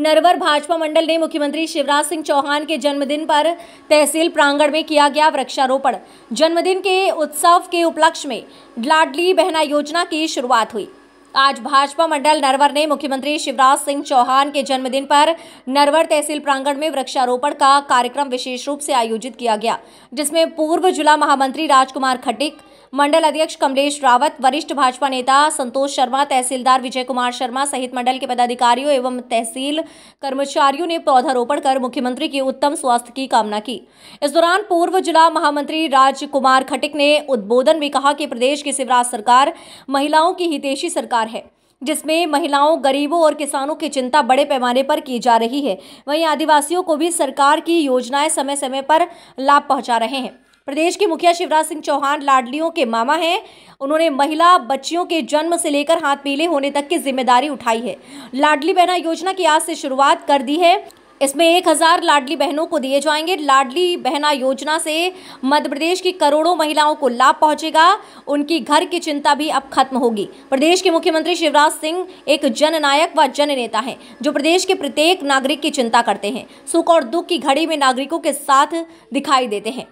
नरवर भाजपा मंडल ने मुख्यमंत्री शिवराज सिंह चौहान के जन्मदिन पर तहसील प्रांगण में किया गया वृक्षारोपण जन्मदिन के उत्सव के उपलक्ष्य में लाडली बहना योजना की शुरुआत हुई आज भाजपा मंडल नरवर ने मुख्यमंत्री शिवराज सिंह चौहान के जन्मदिन पर नरवर तहसील प्रांगण में वृक्षारोपण का कार्यक्रम विशेष रूप से आयोजित किया गया जिसमें पूर्व जिला महामंत्री राजकुमार खटिक मंडल अध्यक्ष कमलेश रावत वरिष्ठ भाजपा नेता संतोष शर्मा तहसीलदार विजय कुमार शर्मा सहित मंडल के पदाधिकारियों एवं तहसील कर्मचारियों ने पौधारोपण कर मुख्यमंत्री के उत्तम स्वास्थ्य की कामना की इस दौरान पूर्व जिला महामंत्री राजकुमार खटिक ने उद्बोधन में कहा कि प्रदेश की शिवराज सरकार महिलाओं की हितेशी सरकार सरकार है जिसमें महिलाओं गरीबों और किसानों की चिंता बड़े पैमाने पर की जा रही है वहीं आदिवासियों को भी सरकार की योजनाएं समय समय पर लाभ पहुंचा रहे हैं प्रदेश के मुखिया शिवराज सिंह चौहान लाडलियों के मामा हैं उन्होंने महिला बच्चियों के जन्म से लेकर हाथ पीले होने तक की जिम्मेदारी उठाई है लाडली बहना योजना की आज से शुरुआत कर दी है इसमें एक हज़ार लाडली बहनों को दिए जाएंगे लाडली बहना योजना से मध्य प्रदेश की करोड़ों महिलाओं को लाभ पहुंचेगा उनकी घर की चिंता भी अब खत्म होगी प्रदेश के मुख्यमंत्री शिवराज सिंह एक जननायक व जन नेता हैं जो प्रदेश के प्रत्येक नागरिक की चिंता करते हैं सुख और दुख की घड़ी में नागरिकों के साथ दिखाई देते हैं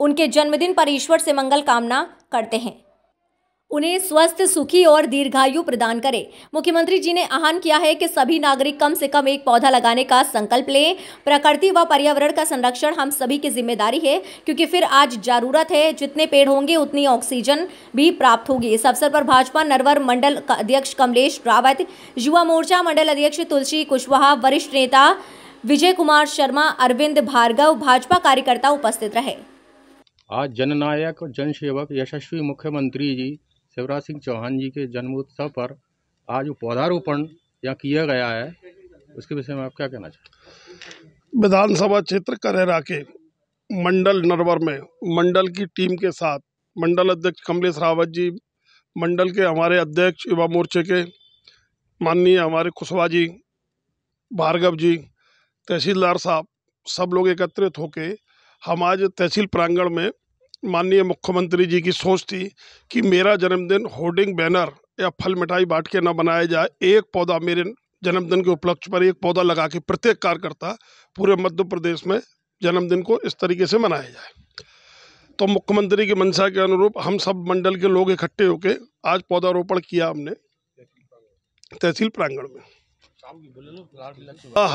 उनके जन्मदिन पर ईश्वर से मंगल कामना करते हैं उन्हें स्वस्थ सुखी और दीर्घायु प्रदान करे मुख्यमंत्री जी ने आह्वान किया है कि सभी नागरिक कम से कम एक पौधा लगाने का संकल्प लें प्रकृति व पर्यावरण का संरक्षण हम सभी की जिम्मेदारी है क्योंकि फिर आज जरूरत है जितने पेड़ होंगे उतनी ऑक्सीजन भी प्राप्त होगी इस अवसर पर भाजपा नरवर मंडल अध्यक्ष कमलेश रावत युवा मोर्चा मंडल अध्यक्ष तुलसी कुशवाहा वरिष्ठ नेता विजय कुमार शर्मा अरविंद भार्गव भाजपा कार्यकर्ता उपस्थित रहे आज जननायक जनसेवक यशस्वी मुख्यमंत्री जी शिवराज सिंह चौहान जी के जन्मोत्सव पर आज वो पौधारोपण यहाँ किया गया है उसके विषय में आप क्या कहना चाहते विधानसभा क्षेत्र करेरा के मंडल नरवर में मंडल की टीम के साथ मंडल अध्यक्ष कमलेश रावत जी मंडल के हमारे अध्यक्ष युवा मोर्चे के माननीय हमारे कुशवा जी भार्गव जी तहसीलदार साहब सब लोग एकत्रित होके हम आज तहसील प्रांगण में माननीय मुख्यमंत्री जी की सोच थी कि मेरा जन्मदिन होर्डिंग बैनर या फल मिठाई बांट के ना बनाया जाए एक पौधा मेरे जन्मदिन के उपलक्ष्य पर एक पौधा लगा के प्रत्येक कार्यकर्ता पूरे मध्य प्रदेश में जन्मदिन को इस तरीके से मनाया जाए तो मुख्यमंत्री की मंशा के अनुरूप हम सब मंडल के लोग इकट्ठे होके आज पौधारोपण किया हमने तहसील प्रांगण में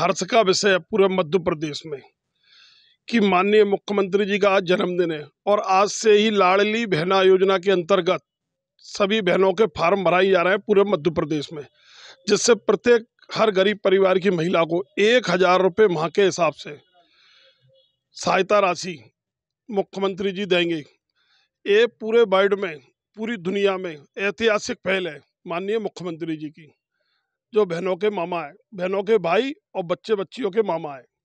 हर्ष का विषय है पूरे मध्य प्रदेश में कि माननीय मुख्यमंत्री जी का आज जन्मदिन है और आज से ही लाडली बहना योजना के अंतर्गत सभी बहनों के फार्म भराए जा रहे हैं पूरे मध्य प्रदेश में जिससे प्रत्येक हर गरीब परिवार की महिला को एक हज़ार रुपये माह के हिसाब से सहायता राशि मुख्यमंत्री जी देंगे ये पूरे वर्ल्ड में पूरी दुनिया में ऐतिहासिक पहल है माननीय मुख्यमंत्री जी की जो बहनों के मामा है बहनों के भाई और बच्चे बच्चियों के मामा है